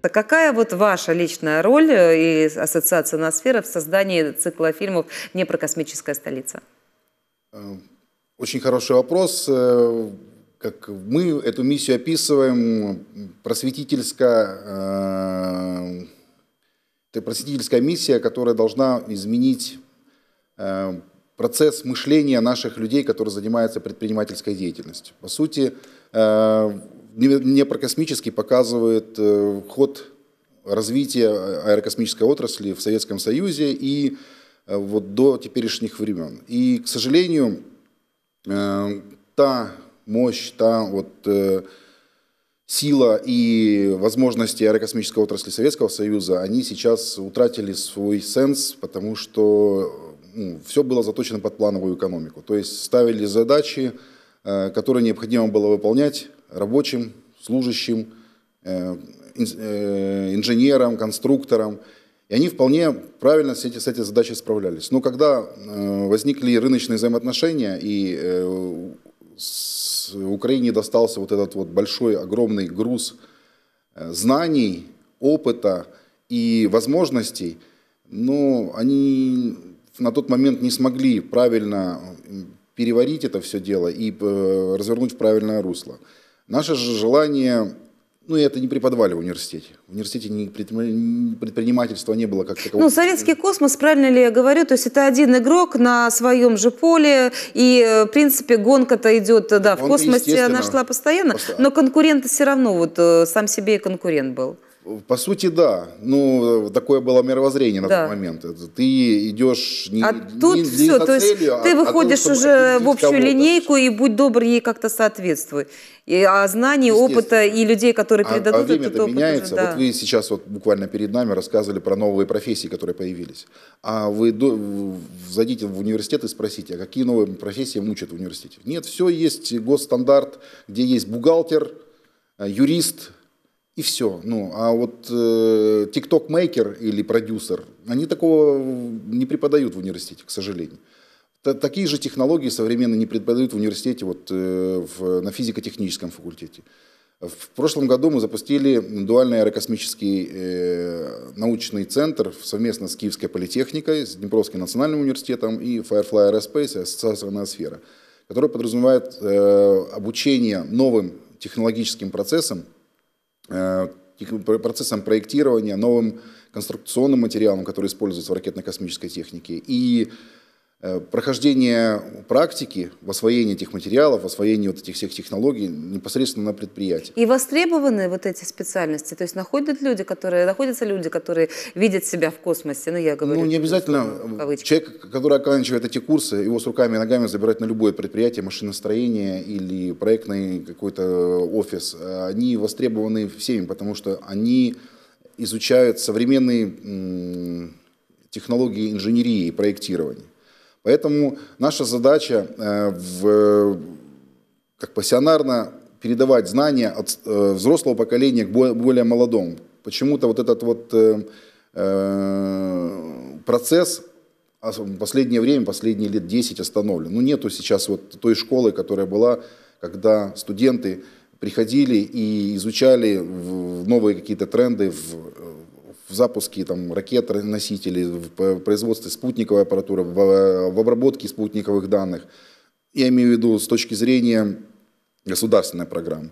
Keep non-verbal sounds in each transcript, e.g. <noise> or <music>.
Так какая вот ваша личная роль э, и ассоциация «Ноосфера» в создании цикла фильмов «Не про космическая столица»? Э, очень хороший вопрос. Э, как мы эту миссию описываем просветительская, это просветительская миссия, которая должна изменить процесс мышления наших людей, которые занимаются предпринимательской деятельностью. По сути, не про космический показывает э, ход развития аэрокосмической отрасли в Советском Союзе и э, вот до теперешних времен. И, к сожалению, э, та мощь, та вот сила и возможности аэрокосмической отрасли Советского Союза, они сейчас утратили свой сенс, потому что ну, все было заточено под плановую экономику. То есть ставили задачи, которые необходимо было выполнять рабочим, служащим, э, э, инженерам, конструкторам. И они вполне правильно с, эти, с этой задачей справлялись. Но когда э, возникли рыночные взаимоотношения, и Украине достался вот этот вот большой, огромный груз знаний, опыта и возможностей, но ну, они на тот момент не смогли правильно переварить это все дело и развернуть в правильное русло. Наше же желание, ну и это не преподавали в университете. В университете не предпринимательства не было как такового. Ну, советский космос, правильно ли я говорю, то есть это один игрок на своем же поле, и, э, в принципе, гонка-то идет, да, гонка, в космосе она шла постоянно, Просто... но конкурент все равно, вот э, сам себе и конкурент был. По сути, да. Ну, такое было мировоззрение на да. тот момент. Ты идешь не, а тут не все, за то целью, есть а, ты выходишь а уже в общую линейку и будь добр ей как-то соответствуй. И, а знаний, опыта и людей, которые а, передадут а, а время этот опыт меняется. Уже, да. Вот вы сейчас вот буквально перед нами рассказывали про новые профессии, которые появились. А вы до, зайдите в университет и спросите, а какие новые профессии мучат в университете? Нет, все есть госстандарт, где есть бухгалтер, э, юрист, и все. Ну, а вот э, TikTok-мейкер или продюсер, они такого не преподают в университете, к сожалению. Т такие же технологии современно не преподают в университете, вот э, в, на физико-техническом факультете. В прошлом году мы запустили дуальный аэрокосмический э, научный центр совместно с Киевской политехникой, с Днепровским национальным университетом и Firefly Aerospace, и Ассоциация «Ноосфера», который подразумевает э, обучение новым технологическим процессам, Э, процессом проектирования, новым конструкционным материалом, который используется в ракетно-космической технике, и Э, прохождение практики в освоении этих материалов, в освоении вот этих всех технологий непосредственно на предприятии. И востребованы вот эти специальности? То есть находят люди, которые, находятся люди, которые видят себя в космосе? Ну, я говорю, ну не обязательно. Человек, который оканчивает эти курсы, его с руками и ногами забирать на любое предприятие, машиностроение или проектный какой-то офис. Они востребованы всеми, потому что они изучают современные технологии инженерии и проектирования. Поэтому наша задача э, в, как пассионарно передавать знания от э, взрослого поколения к более молодому. Почему-то вот этот вот э, процесс в последнее время, последние лет 10 остановлен. Ну, нету сейчас вот той школы, которая была, когда студенты приходили и изучали новые какие-то тренды в в запуске там, ракет, носителей, в производстве спутниковой аппаратуры, в, в обработке спутниковых данных. Я имею в виду с точки зрения государственной программы.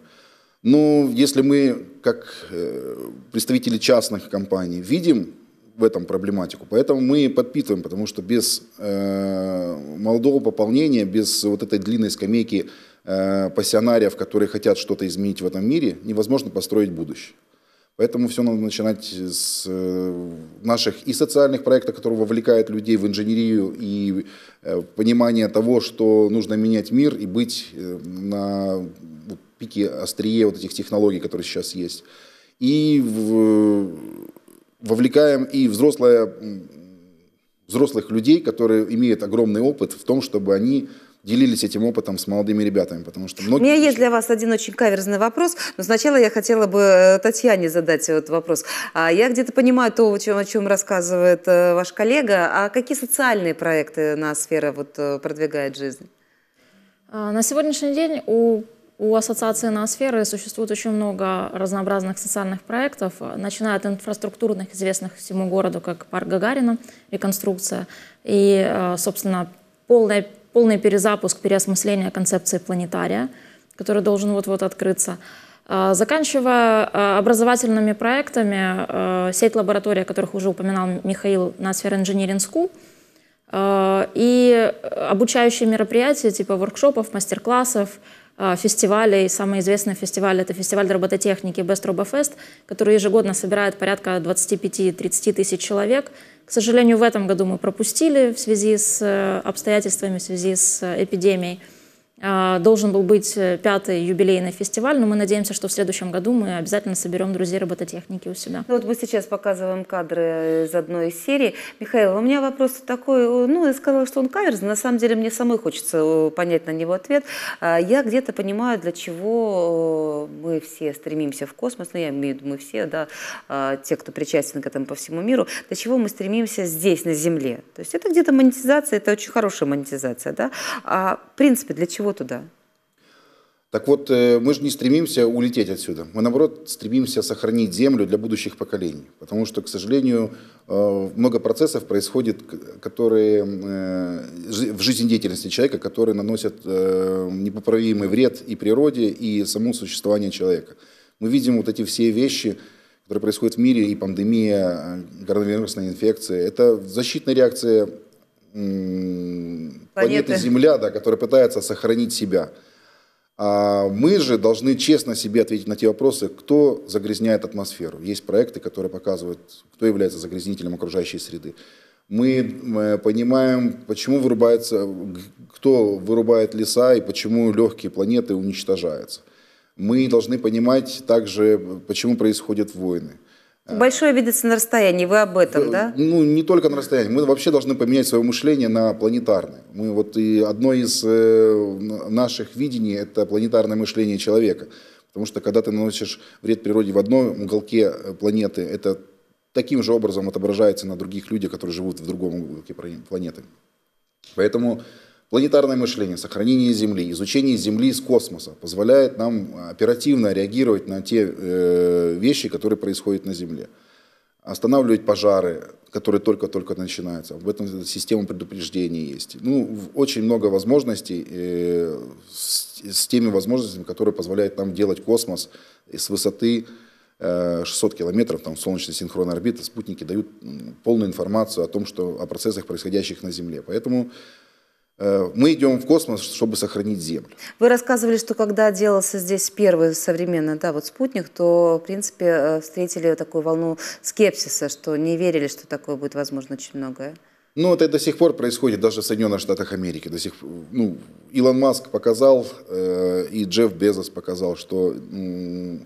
Но если мы, как э, представители частных компаний, видим в этом проблематику, поэтому мы подпитываем, потому что без э, молодого пополнения, без вот этой длинной скамейки э, пассионариев, которые хотят что-то изменить в этом мире, невозможно построить будущее. Поэтому все надо начинать с э, наших и социальных проектов, которые вовлекают людей в инженерию и э, понимание того, что нужно менять мир и быть э, на пике острие вот этих технологий, которые сейчас есть. И вовлекаем и взрослое, взрослых людей, которые имеют огромный опыт в том, чтобы они делились этим опытом с молодыми ребятами, потому что многие... У меня есть для вас один очень каверзный вопрос, но сначала я хотела бы э, Татьяне задать этот вопрос. А, я где-то понимаю то, о чем, о чем рассказывает э, ваш коллега, а какие социальные проекты на сфера вот э, продвигает жизнь? А, на сегодняшний день у у ассоциации «Ноосферы» существует очень много разнообразных социальных проектов, начиная от инфраструктурных, известных всему городу, как парк Гагарина, реконструкция, и, собственно, полная полный перезапуск, переосмысление концепции планетария, который должен вот-вот открыться. А, заканчивая а, образовательными проектами, а, сеть лабораторий, о которых уже упоминал Михаил на сфере Engineering School, и обучающие мероприятия типа воркшопов, мастер-классов, фестивалей. Самый известный фестиваль – это фестиваль робототехники Best RoboFest, который ежегодно собирает порядка 25-30 тысяч человек – к сожалению, в этом году мы пропустили в связи с э, обстоятельствами, в связи с э, эпидемией. А, должен был быть э, пятый юбилейный фестиваль, но мы надеемся, что в следующем году мы обязательно соберем друзей робототехники у себя. Ну, вот мы сейчас показываем кадры э, из одной из серий. Михаил, у меня вопрос такой, ну, я сказала, что он каверзный, на самом деле мне самой хочется понять на него ответ. А, я где-то понимаю, для чего мы все стремимся в космос, ну, я имею в виду мы все, да, а, те, кто причастен к этому по всему миру, для чего мы стремимся здесь, на Земле. То есть это где-то монетизация, это очень хорошая монетизация, да. А, в принципе, для чего чего туда? Так вот, э, мы же не стремимся улететь отсюда. Мы, наоборот, стремимся сохранить землю для будущих поколений. Потому что, к сожалению, э, много процессов происходит, которые э, в жизнедеятельности человека, которые наносят непоправимый вред и природе, и самому существованию человека. Мы видим вот эти все вещи, которые происходят в мире, и пандемия, коронавирусная инфекция. Это защитная реакция планеты, Земля, да, которая пытается сохранить себя. А мы же должны честно себе ответить на те вопросы, кто загрязняет атмосферу. Есть проекты, которые показывают, кто является загрязнителем окружающей среды. Мы э, понимаем, почему вырубается, кто вырубает леса и почему легкие планеты уничтожаются. Мы должны понимать также, почему происходят войны а. Большое видится на расстоянии, вы об этом, да? Ну, не только на расстоянии. Мы вообще должны поменять свое мышление на планетарное. Мы вот и одно из э, наших видений – это планетарное мышление человека. Потому что когда ты наносишь вред природе в одном уголке э, планеты, это таким же образом отображается на других людях, которые живут в другом уголке планеты. Поэтому Планетарное мышление, сохранение Земли, изучение Земли из космоса позволяет нам э, оперативно реагировать на те э, вещи, которые происходят на Земле. Останавливать пожары, которые только-только начинаются. В этом система предупреждений есть. Ну, очень много возможностей э, с, с теми возможностями, которые позволяют нам делать космос с высоты 600 э, километров, там солнечной синхронной орбиты, спутники дают полную информацию о том, что о процессах, происходящих на Земле. Поэтому Э, мы идем в космос, чтобы сохранить Землю. Вы рассказывали, что когда делался здесь первый современный да, вот спутник, то, в принципе, э, встретили такую волну скепсиса, что не верили, что такое будет возможно очень многое. Ну, это до сих пор происходит даже в Соединенных Штатах Америки. До сих, ну, Илон Маск показал, э, и Джефф Безос показал, что э,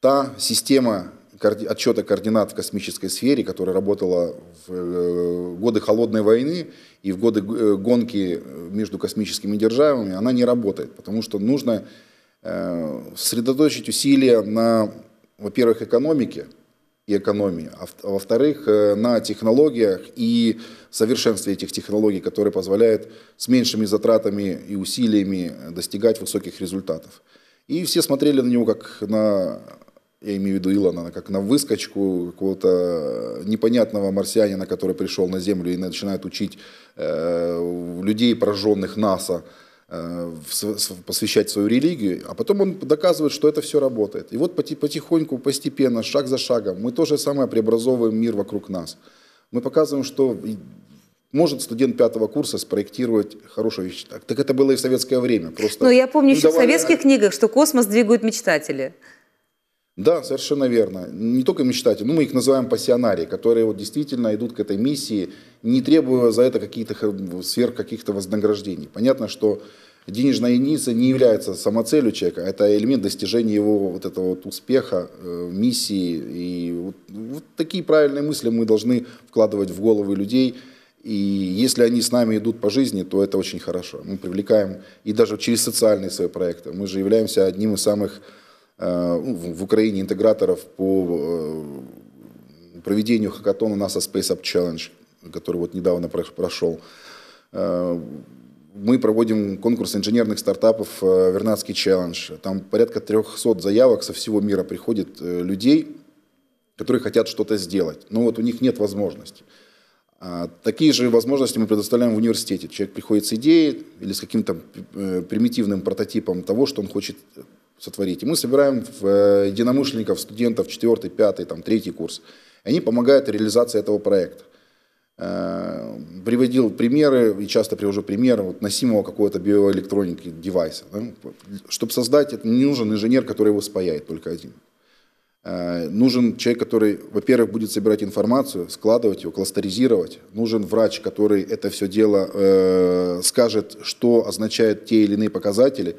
та система отчета координат в космической сфере, которая работала в э, годы холодной войны и в годы э, гонки между космическими державами, она не работает, потому что нужно э, сосредоточить усилия на, во-первых, экономике и экономии, а во-вторых, на технологиях и совершенстве этих технологий, которые позволяют с меньшими затратами и усилиями достигать высоких результатов. И все смотрели на него как на я имею в виду Илона, как на выскочку какого-то непонятного марсианина, который пришел на Землю и начинает учить э, людей, пораженных НАСА, э, посвящать свою религию, а потом он доказывает, что это все работает. И вот потихоньку, постепенно, шаг за шагом, мы то же самое преобразовываем мир вокруг нас. Мы показываем, что может студент пятого курса спроектировать хорошую вещь. Так, так это было и в советское время. Просто, Но ну, я помню ну, еще давай... в советских книгах, что космос двигают мечтатели. Да, совершенно верно. Не только мечтатели, но мы их называем пассионарии, которые вот действительно идут к этой миссии, не требуя за это каких-то сверх каких-то вознаграждений. Понятно, что денежная единица не является самоцелью человека, это элемент достижения его вот этого вот успеха, э, миссии. И вот, вот такие правильные мысли мы должны вкладывать в головы людей. И если они с нами идут по жизни, то это очень хорошо. Мы привлекаем и даже через социальные свои проекты. Мы же являемся одним из самых Э, ну, в Украине интеграторов по э, проведению хакатона NASA Space Up Challenge, который вот недавно прошел. Э, мы проводим конкурс инженерных стартапов «Вернадский челлендж». Там порядка 300 заявок со всего мира приходит людей, которые хотят что-то сделать. Но вот у них нет возможности. А, такие же возможности мы предоставляем в университете. Человек приходит с идеей или с каким-то примитивным прототипом того, что он хочет сотворить. И мы собираем в э, единомышленников, студентов 4, 5, там, 3 курс. Они помогают реализации этого проекта. Э, приводил примеры, и часто привожу примеры вот, носимого какого-то биоэлектроники девайса. Да? Чтобы создать это, не нужен инженер, который его спаяет, только один. Э, нужен человек, который, во-первых, будет собирать информацию, складывать ее, кластеризировать. Нужен врач, который это все дело э, скажет, что означают те или иные показатели.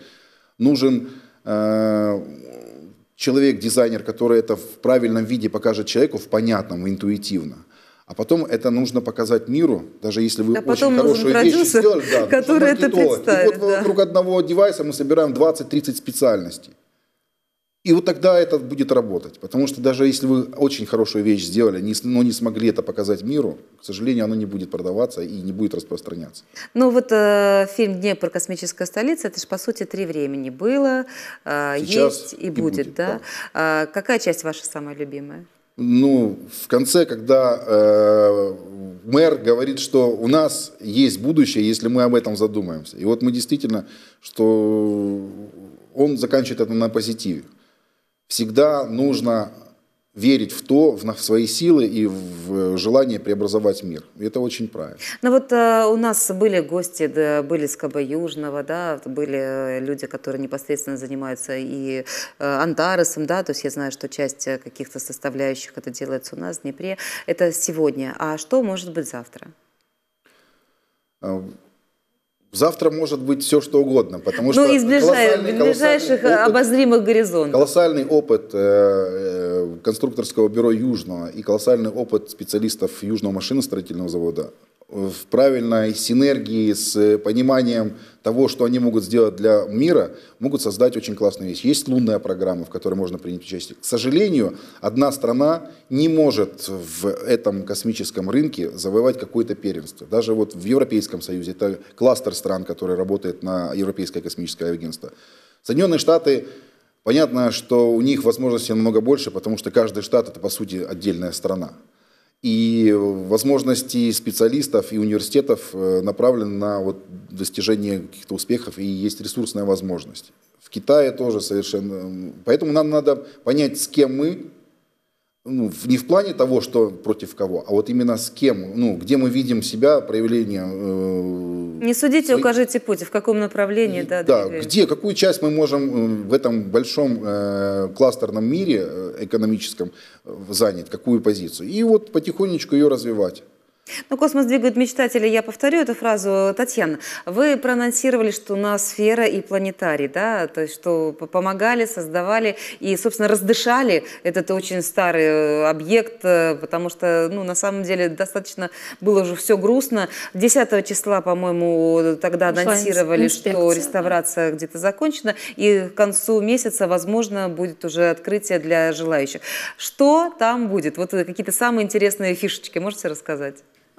Нужен Э, человек-дизайнер, который это в правильном виде покажет человеку, в понятном, интуитивно. А потом это нужно показать миру, даже если вы а очень хорошую вещь сделали, да, <laughs> который это представит. И вот да. вокруг одного девайса мы собираем 20-30 специальностей. И вот тогда это будет работать. Потому что даже если вы очень хорошую вещь сделали, но не смогли это показать миру, к сожалению, оно не будет продаваться и не будет распространяться. Ну вот э, фильм «Днепр. Космическая столица» — это же, по сути, три времени. Было, э, есть и, и будет. будет да? Да. Э, какая часть ваша самая любимая? ну, в конце, когда э, мэр говорит, что у нас есть будущее, если мы об этом задумаемся. И вот мы действительно, что он заканчивает это на позитиве всегда нужно верить в то, в свои силы и в э, желание преобразовать мир. И это очень правильно. Ну вот э, у нас были гости, да, были с Каба Южного, да, были э, люди, которые непосредственно занимаются и э, Антаресом, да, то есть я знаю, что часть э, каких-то составляющих это делается у нас в Днепре. Это сегодня. А что может быть завтра? Завтра может быть все что угодно, потому ну, что ну, из колоссальный, ближайших э, опыт, обозримых горизонтов. Колоссальный опыт э, э, конструкторского бюро Южного и колоссальный опыт специалистов Южного машиностроительного завода в правильной синергии с пониманием того, что они могут сделать для мира, могут создать очень классную вещь. Есть лунная программа, в которой можно принять участие. К сожалению, одна страна не может в этом космическом рынке завоевать какое-то первенство. Даже вот в Европейском Союзе, это кластер стран, который работает на Европейское космическое агентство. Соединенные Штаты Понятно, что у них возможности намного больше, потому что каждый штат это по сути отдельная страна и возможности специалистов и университетов э, направлены на вот достижение каких-то успехов, и есть ресурсная возможность. В Китае тоже совершенно... Поэтому нам надо понять, с кем мы, ну, не в плане того, что против кого, а вот именно с кем, ну, где мы видим себя, проявление э, не судите, укажите путь, в каком направлении. да, да где, какую часть мы можем э, в этом большом э, кластерном мире э, экономическом э, занять, какую позицию. И вот потихонечку ее развивать. Ну, космос двигает мечтатели. Я повторю эту фразу. Татьяна, вы проанонсировали, что ноосфера и планетарий, да, то есть что помогали, создавали и, собственно, раздышали этот очень старый э, объект, э, потому что, ну, на самом деле, достаточно было уже все грустно. 10 числа, по-моему, тогда анонсировали, что реставрация да. где-то закончена, и к концу месяца, возможно, будет уже открытие для желающих. Что там будет? Вот э, какие-то самые интересные фишечки можете рассказать?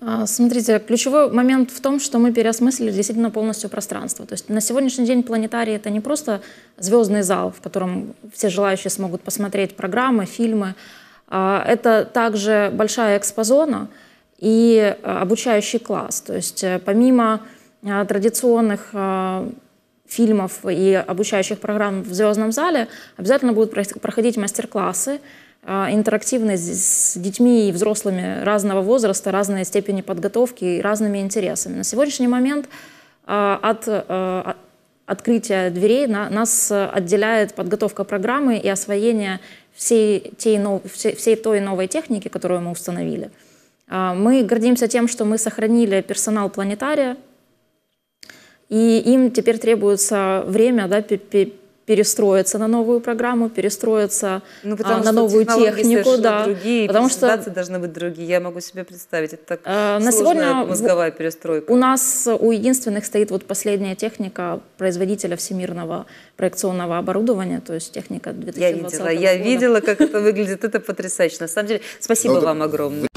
А, смотрите, ключевой момент в том, что мы переосмыслили действительно полностью пространство. То есть на сегодняшний день планетарий — это не просто звездный зал, в котором все желающие смогут посмотреть программы, фильмы. А, это также большая экспозона и а, обучающий класс. То есть э, помимо традиционных фильмов и обучающих программ в звездном зале обязательно будут проходить мастер-классы, а, интерактивность с детьми и взрослыми разного возраста, разной степени подготовки и разными интересами. На сегодняшний момент а, а, от открытия дверей нас отделяет подготовка программы и освоение всей, той новой техники, которую мы установили. Мы гордимся тем, что мы сохранили персонал планетария, и им теперь требуется время да, перестроиться на новую программу, перестроиться ну, а, на новую технику, да, другие, потому что должны быть другие. Я могу себе представить, это так э, на сегодня мозговая перестройка. У нас у единственных стоит вот последняя техника производителя всемирного проекционного оборудования, то есть техника 2020 я видела, года. Я видела, как это выглядит, это потрясающе. На самом деле, спасибо ну, вам огромное.